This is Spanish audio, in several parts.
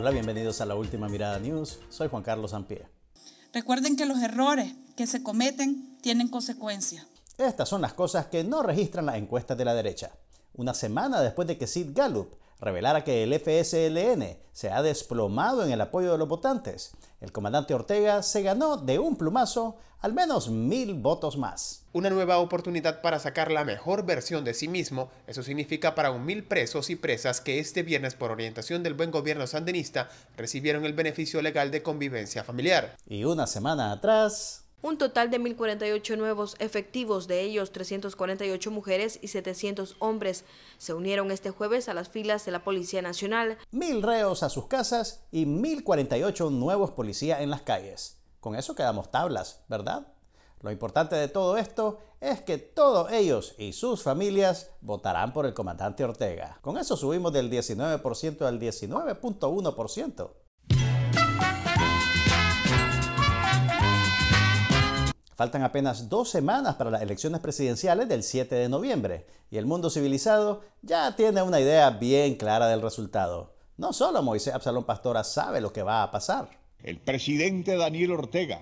Hola, bienvenidos a la última mirada news. Soy Juan Carlos Ampie. Recuerden que los errores que se cometen tienen consecuencias. Estas son las cosas que no registran las encuestas de la derecha. Una semana después de que Sid Gallup revelara que el FSLN se ha desplomado en el apoyo de los votantes, el comandante Ortega se ganó de un plumazo al menos mil votos más. Una nueva oportunidad para sacar la mejor versión de sí mismo, eso significa para un mil presos y presas que este viernes por orientación del buen gobierno sandinista recibieron el beneficio legal de convivencia familiar. Y una semana atrás, un total de 1.048 nuevos efectivos, de ellos 348 mujeres y 700 hombres, se unieron este jueves a las filas de la Policía Nacional. Mil reos a sus casas y 1.048 nuevos policías en las calles. Con eso quedamos tablas, ¿verdad? Lo importante de todo esto es que todos ellos y sus familias votarán por el comandante Ortega. Con eso subimos del 19% al 19.1%. Faltan apenas dos semanas para las elecciones presidenciales del 7 de noviembre y el mundo civilizado ya tiene una idea bien clara del resultado. No solo Moisés Absalón Pastora sabe lo que va a pasar. El presidente Daniel Ortega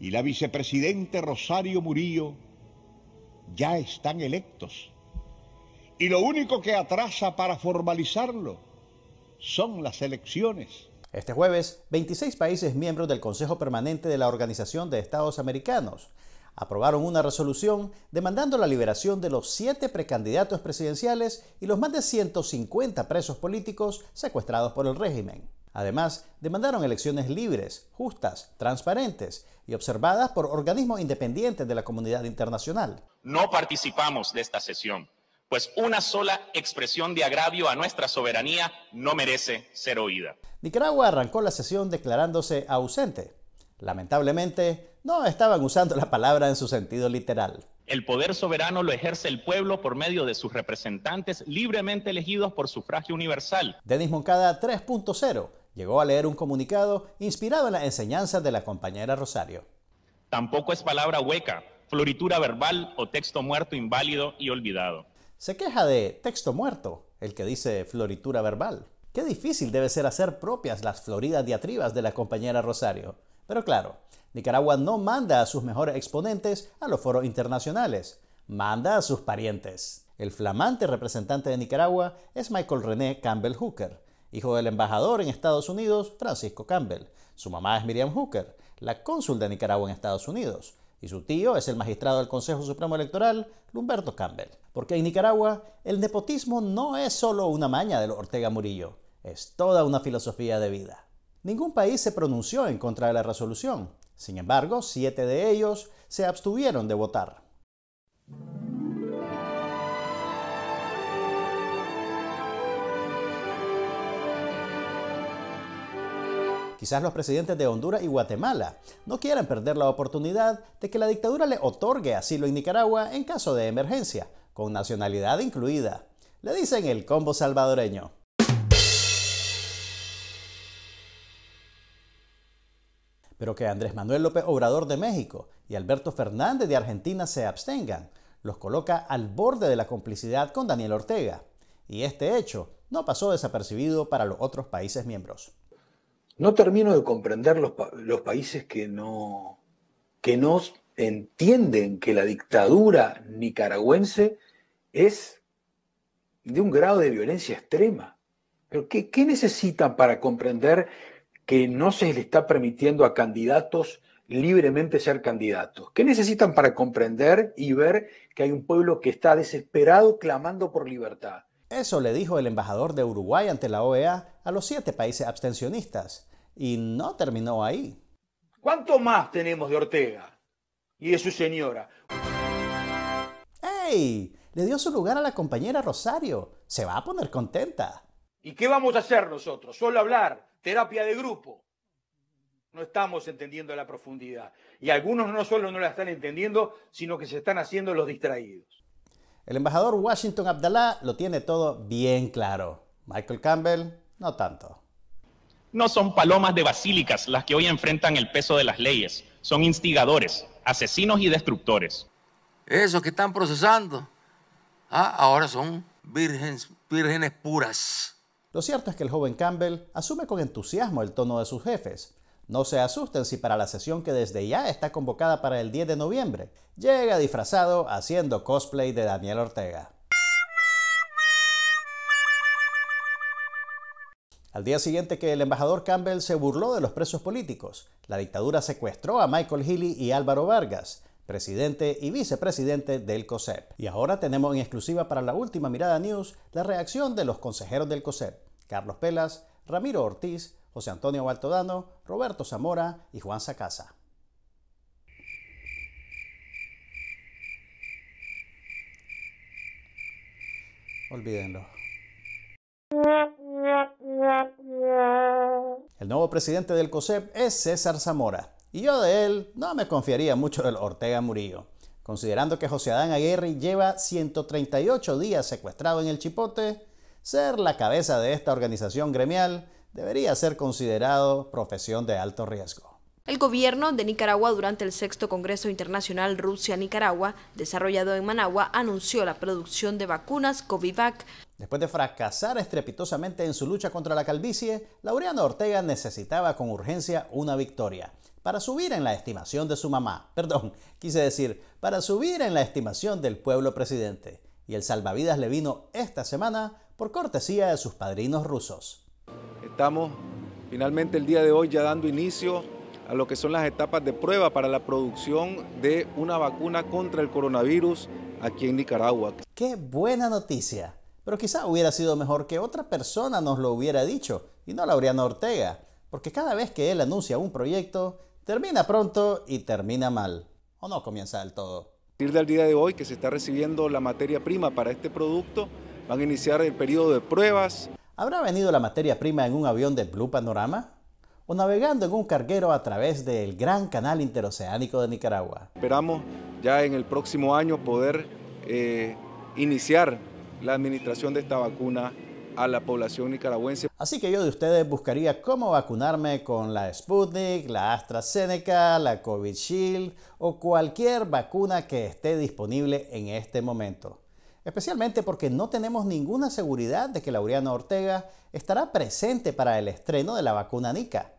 y la vicepresidente Rosario Murillo ya están electos. Y lo único que atrasa para formalizarlo son las elecciones. Este jueves, 26 países miembros del Consejo Permanente de la Organización de Estados Americanos aprobaron una resolución demandando la liberación de los siete precandidatos presidenciales y los más de 150 presos políticos secuestrados por el régimen. Además, demandaron elecciones libres, justas, transparentes y observadas por organismos independientes de la comunidad internacional. No participamos de esta sesión pues una sola expresión de agravio a nuestra soberanía no merece ser oída. Nicaragua arrancó la sesión declarándose ausente. Lamentablemente, no estaban usando la palabra en su sentido literal. El poder soberano lo ejerce el pueblo por medio de sus representantes libremente elegidos por sufragio universal. Denis Moncada 3.0 llegó a leer un comunicado inspirado en las enseñanza de la compañera Rosario. Tampoco es palabra hueca, floritura verbal o texto muerto, inválido y olvidado se queja de texto muerto, el que dice floritura verbal. Qué difícil debe ser hacer propias las floridas diatribas de la compañera Rosario. Pero claro, Nicaragua no manda a sus mejores exponentes a los foros internacionales, manda a sus parientes. El flamante representante de Nicaragua es Michael René Campbell Hooker, hijo del embajador en Estados Unidos Francisco Campbell. Su mamá es Miriam Hooker, la cónsul de Nicaragua en Estados Unidos y su tío es el magistrado del Consejo Supremo Electoral, Humberto Campbell. Porque en Nicaragua el nepotismo no es solo una maña de Ortega Murillo, es toda una filosofía de vida. Ningún país se pronunció en contra de la resolución, sin embargo, siete de ellos se abstuvieron de votar. Quizás los presidentes de Honduras y Guatemala no quieran perder la oportunidad de que la dictadura le otorgue asilo en Nicaragua en caso de emergencia, con nacionalidad incluida. Le dicen el combo salvadoreño. Pero que Andrés Manuel López Obrador de México y Alberto Fernández de Argentina se abstengan los coloca al borde de la complicidad con Daniel Ortega. Y este hecho no pasó desapercibido para los otros países miembros. No termino de comprender los, países que no, que no entienden que la dictadura nicaragüense es de un grado de violencia extrema. ¿Pero qué, qué necesitan para comprender que no se le está permitiendo a candidatos libremente ser candidatos? ¿Qué necesitan para comprender y ver que hay un pueblo que está desesperado clamando por libertad? Eso le dijo el embajador de Uruguay ante la OEA a los siete países abstencionistas y no terminó ahí. ¿Cuánto más tenemos de Ortega y de su señora? ¡Ey! Le dio su lugar a la compañera Rosario. Se va a poner contenta. ¿Y qué vamos a hacer nosotros? Solo hablar, terapia de grupo. No estamos entendiendo la profundidad. Y algunos no solo no la están entendiendo, sino que se están haciendo los distraídos. El embajador Washington Abdallah lo tiene todo bien claro. Michael Campbell, no tanto. No son palomas de basílicas las que hoy enfrentan el peso de las leyes. Son instigadores, asesinos y destructores. Esos que están procesando, ah, ahora son vírgenes puras. Lo cierto es que el joven Campbell asume con entusiasmo el tono de sus jefes. No se asusten si para la sesión que desde ya está convocada para el 10 de noviembre llega disfrazado haciendo cosplay de Daniel Ortega. Al día siguiente que el embajador Campbell se burló de los presos políticos, la dictadura secuestró a Michael Healy y Álvaro Vargas, presidente y vicepresidente del COSEP. Y ahora tenemos en exclusiva para la última mirada news la reacción de los consejeros del COSEP, Carlos Pelas, Ramiro Ortiz, José Antonio Baltodano, Roberto Zamora y Juan Sacasa. Olvídenlo. El nuevo presidente del COSEP es César Zamora, y yo de él no me confiaría mucho el Ortega Murillo. Considerando que José Adán Aguirre lleva 138 días secuestrado en el Chipote, ser la cabeza de esta organización gremial debería ser considerado profesión de alto riesgo. El gobierno de Nicaragua durante el sexto Congreso Internacional Rusia-Nicaragua, desarrollado en Managua, anunció la producción de vacunas Covivac. Después de fracasar estrepitosamente en su lucha contra la calvicie, Laureano Ortega necesitaba con urgencia una victoria para subir en la estimación de su mamá, perdón, quise decir, para subir en la estimación del pueblo presidente. Y el salvavidas le vino esta semana por cortesía de sus padrinos rusos. Estamos finalmente el día de hoy ya dando inicio a lo que son las etapas de prueba para la producción de una vacuna contra el coronavirus aquí en Nicaragua. ¡Qué buena noticia! Pero quizá hubiera sido mejor que otra persona nos lo hubiera dicho, y no Laureano Ortega, porque cada vez que él anuncia un proyecto, termina pronto y termina mal, o no comienza del todo. A partir día de hoy que se está recibiendo la materia prima para este producto, van a iniciar el periodo de pruebas. ¿Habrá venido la materia prima en un avión de Blue Panorama? o navegando en un carguero a través del Gran Canal Interoceánico de Nicaragua. Esperamos ya en el próximo año poder eh, iniciar la administración de esta vacuna a la población nicaragüense. Así que yo de ustedes buscaría cómo vacunarme con la Sputnik, la AstraZeneca, la COVID Shield o cualquier vacuna que esté disponible en este momento. Especialmente porque no tenemos ninguna seguridad de que Laureano Ortega estará presente para el estreno de la vacuna Nica.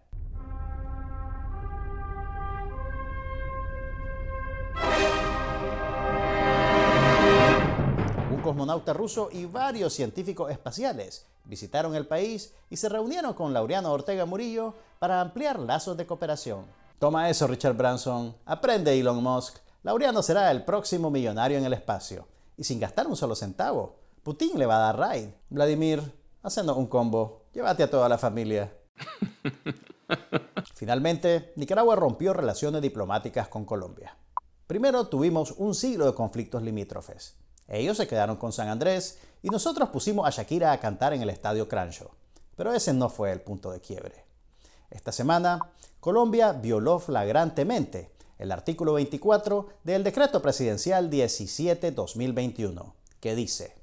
ruso y varios científicos espaciales visitaron el país y se reunieron con Laureano Ortega Murillo para ampliar lazos de cooperación. Toma eso, Richard Branson. Aprende, Elon Musk. Laureano será el próximo millonario en el espacio. Y sin gastar un solo centavo. Putin le va a dar raid. Vladimir, haciendo un combo. Llévate a toda la familia. Finalmente, Nicaragua rompió relaciones diplomáticas con Colombia. Primero tuvimos un siglo de conflictos limítrofes. Ellos se quedaron con San Andrés y nosotros pusimos a Shakira a cantar en el estadio Crancho. Pero ese no fue el punto de quiebre. Esta semana, Colombia violó flagrantemente el artículo 24 del decreto presidencial 17-2021, que dice,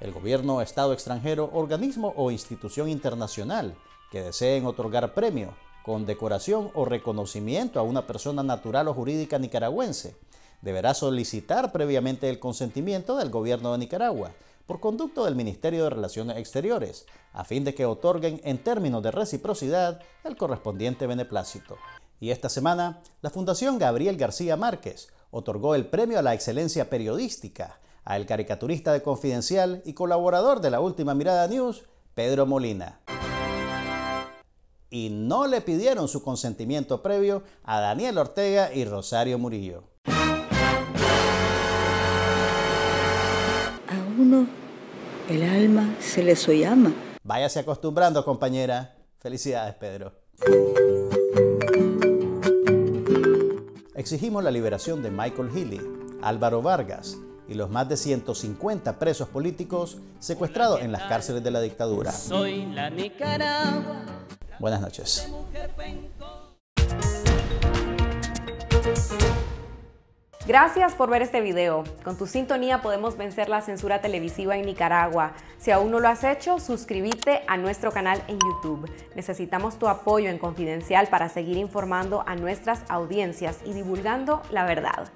el gobierno, Estado extranjero, organismo o institución internacional que deseen otorgar premio, condecoración o reconocimiento a una persona natural o jurídica nicaragüense deberá solicitar previamente el consentimiento del gobierno de Nicaragua por conducto del Ministerio de Relaciones Exteriores, a fin de que otorguen en términos de reciprocidad el correspondiente beneplácito. Y esta semana, la Fundación Gabriel García Márquez otorgó el premio a la excelencia periodística al caricaturista de Confidencial y colaborador de la Última Mirada News, Pedro Molina. Y no le pidieron su consentimiento previo a Daniel Ortega y Rosario Murillo. uno el alma se le soyama. Váyase acostumbrando, compañera. Felicidades, Pedro. Exigimos la liberación de Michael Healy, Álvaro Vargas y los más de 150 presos políticos secuestrados en las cárceles de la dictadura. Soy la Nicaragua. Buenas noches. Gracias por ver este video. Con tu sintonía podemos vencer la censura televisiva en Nicaragua. Si aún no lo has hecho, suscríbete a nuestro canal en YouTube. Necesitamos tu apoyo en Confidencial para seguir informando a nuestras audiencias y divulgando la verdad.